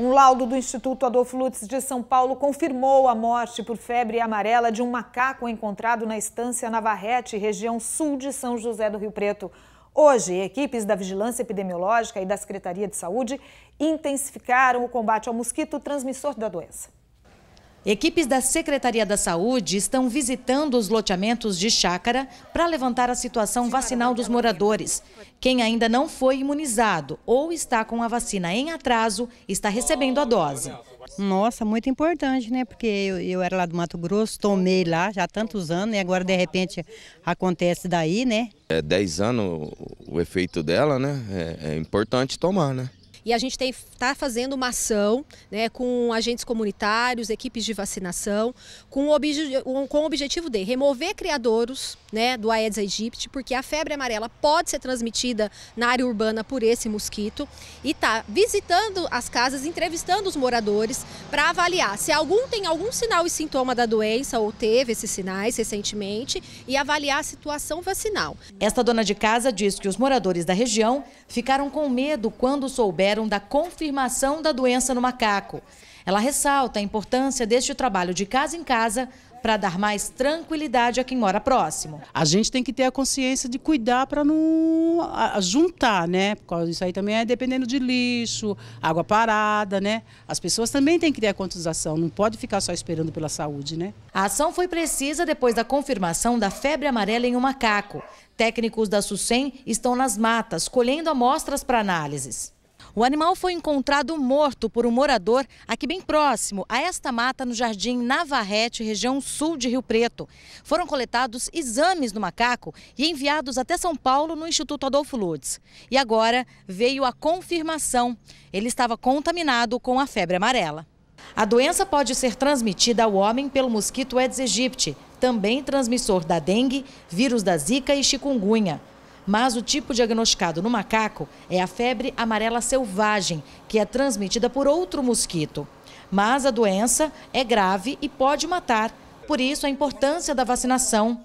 Um laudo do Instituto Adolfo Lutz de São Paulo confirmou a morte por febre amarela de um macaco encontrado na estância Navarrete, região sul de São José do Rio Preto. Hoje, equipes da Vigilância Epidemiológica e da Secretaria de Saúde intensificaram o combate ao mosquito transmissor da doença. Equipes da Secretaria da Saúde estão visitando os loteamentos de chácara para levantar a situação vacinal dos moradores. Quem ainda não foi imunizado ou está com a vacina em atraso está recebendo a dose. Nossa, muito importante, né? Porque eu, eu era lá do Mato Grosso, tomei lá já há tantos anos e né? agora de repente acontece daí, né? É 10 anos o efeito dela, né? É, é importante tomar, né? E a gente está fazendo uma ação né, com agentes comunitários, equipes de vacinação, com o, obje, com o objetivo de remover criadouros né, do Aedes aegypti, porque a febre amarela pode ser transmitida na área urbana por esse mosquito, e está visitando as casas, entrevistando os moradores para avaliar se algum tem algum sinal e sintoma da doença ou teve esses sinais recentemente e avaliar a situação vacinal. Esta dona de casa diz que os moradores da região ficaram com medo quando souberam da confirmação da doença no macaco. Ela ressalta a importância deste trabalho de casa em casa para dar mais tranquilidade a quem mora próximo. A gente tem que ter a consciência de cuidar para não juntar, né? Por causa disso aí também é dependendo de lixo, água parada, né? As pessoas também têm que ter a conscientização, não pode ficar só esperando pela saúde, né? A ação foi precisa depois da confirmação da febre amarela em um macaco. Técnicos da SUSEM estão nas matas, colhendo amostras para análises. O animal foi encontrado morto por um morador aqui bem próximo a esta mata no Jardim Navarrete, região sul de Rio Preto. Foram coletados exames do macaco e enviados até São Paulo no Instituto Adolfo Lutz. E agora veio a confirmação. Ele estava contaminado com a febre amarela. A doença pode ser transmitida ao homem pelo mosquito Aedes aegypti, também transmissor da dengue, vírus da zika e chikungunya. Mas o tipo diagnosticado no macaco é a febre amarela selvagem, que é transmitida por outro mosquito. Mas a doença é grave e pode matar. Por isso, a importância da vacinação.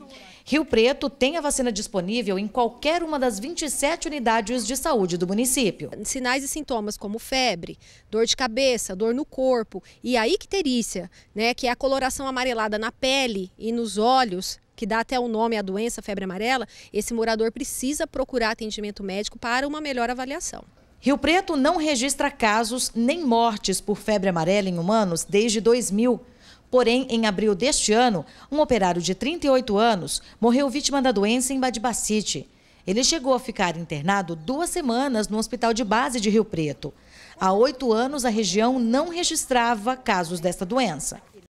Rio Preto tem a vacina disponível em qualquer uma das 27 unidades de saúde do município. Sinais e sintomas como febre, dor de cabeça, dor no corpo e a icterícia, né, que é a coloração amarelada na pele e nos olhos, que dá até o nome à doença febre amarela, esse morador precisa procurar atendimento médico para uma melhor avaliação. Rio Preto não registra casos nem mortes por febre amarela em humanos desde 2000. Porém, em abril deste ano, um operário de 38 anos morreu vítima da doença em Badibacite. Ele chegou a ficar internado duas semanas no hospital de base de Rio Preto. Há oito anos, a região não registrava casos desta doença.